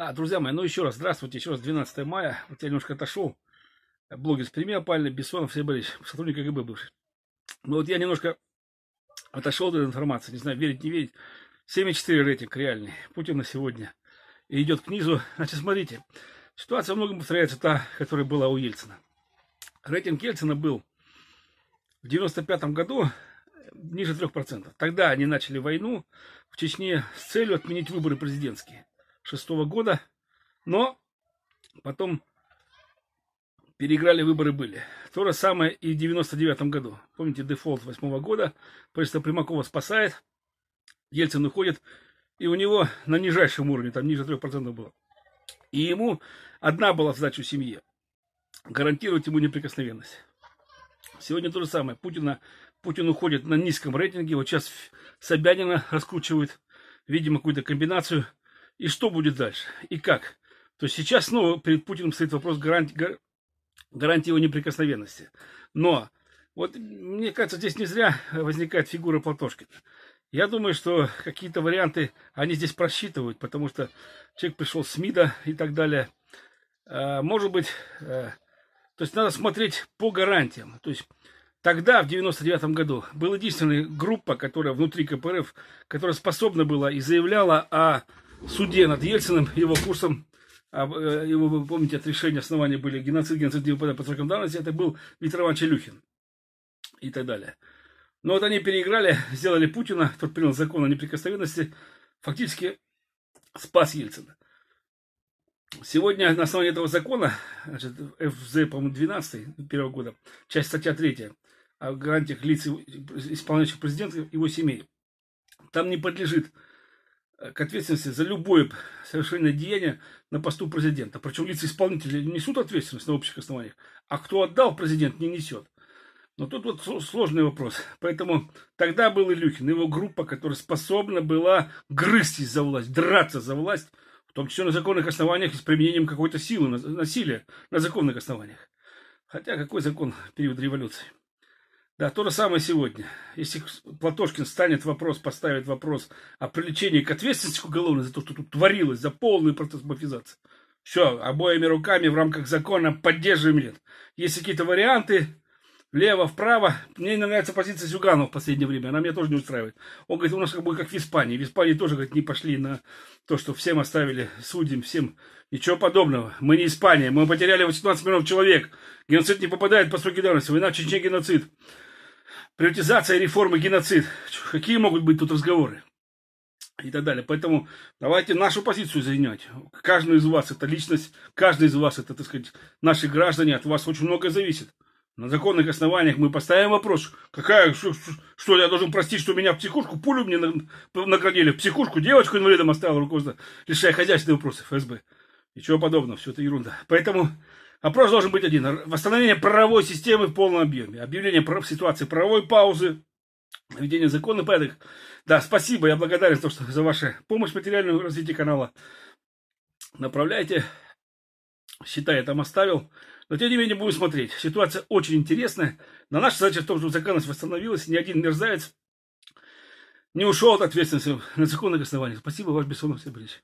А, друзья мои, ну еще раз, здравствуйте, еще раз, 12 мая, вот я немножко отошел, блогер с премии опальный, Бессонов Сергей Борисович, сотрудник КГБ бывший. Ну вот я немножко отошел от этой информации, не знаю, верить, не верить. 7,4 рейтинг реальный, Путин на сегодня и идет к низу. Значит, смотрите, ситуация во многом повторяется та, которая была у Ельцина. Рейтинг Ельцина был в 95 году ниже 3%. Тогда они начали войну в Чечне с целью отменить выборы президентские шестого года, но потом переиграли, выборы были. То же самое и в 99 году. Помните, дефолт восьмого года, правительство Примакова спасает, Ельцин уходит, и у него на нижайшем уровне, там ниже 3% было. И ему одна была задача у семьи – гарантировать ему неприкосновенность. Сегодня то же самое. Путина, Путин уходит на низком рейтинге, вот сейчас Собянина раскручивают, видимо, какую-то комбинацию – и что будет дальше, и как. То есть сейчас снова перед Путиным стоит вопрос гарантии, гарантии его неприкосновенности. Но вот мне кажется, здесь не зря возникает фигура Платошкина. Я думаю, что какие-то варианты они здесь просчитывают, потому что человек пришел с МИДа и так далее. А, может быть, э, то есть надо смотреть по гарантиям. То есть тогда, в 99 году, была единственная группа, которая внутри КПРФ, которая способна была и заявляла о суде над Ельциным, его курсом, а, э, его, вы помните, от решения основания были геноцид, геноцид по срокам давности, это был Виктор Иванович Илюхин и так далее. Но вот они переиграли, сделали Путина, тот принял закон о неприкосновенности, фактически спас Ельцина. Сегодня на основании этого закона, значит, ФЗ, по-моему, 12 первого года, часть статья 3, о гарантиях лиц, исполняющих президента, его семей, там не подлежит Э, к ответственности за любое совершенное деяние на посту президента. Причем лица исполнителя несут ответственность на общих основаниях, а кто отдал, президент не несет. Но тут вот сложный вопрос. Поэтому тогда был Илюхин, его группа, которая способна была грызть за власть, драться за власть, в том числе на законных основаниях и с применением какой-то силы, насилия на законных основаниях. Хотя какой закон в период революции? Да, то же самое сегодня. Если Платошкин станет вопрос, поставит вопрос о привлечении к ответственности уголовной за то, что тут творилось, за полную протосмофизацию. Все, обоими руками в рамках закона поддерживаем нет. Есть какие-то варианты, влево, вправо. Мне не нравится позиция Зюганова в последнее время, она меня тоже не устраивает. Он говорит, у нас как бы как в Испании. В Испании тоже, говорит, не пошли на то, что всем оставили, судим всем. Ничего подобного. Мы не Испания, мы потеряли 18 миллионов человек. Геноцид не попадает по сроке давности, иначе чем геноцид приватизация, реформы, геноцид. Какие могут быть тут разговоры? И так далее. Поэтому давайте нашу позицию занять. Каждый из вас это личность, каждый из вас это, так сказать, наши граждане, от вас очень многое зависит. На законных основаниях мы поставим вопрос, какая, что, что я должен простить, что меня в психушку, пулю мне наградили, в психушку девочку инвалидом оставила руководство, лишая хозяйственного вопроса ФСБ. Ничего подобного, все это ерунда. Поэтому Опрос должен быть один. Восстановление правовой системы в полном объеме. Объявление прав ситуации правовой паузы. введение закона и порядок. Да, спасибо. Я благодарен за, то, что, за вашу помощь материальную развитию канала. Направляйте. Считай, я там оставил. Но тем не менее будем смотреть. Ситуация очень интересная. На наша задача в том, чтобы законность восстановилась. Ни один мерзавец не ушел от ответственности на законных основаниях. Спасибо, ваш Бессонов Сергеевич.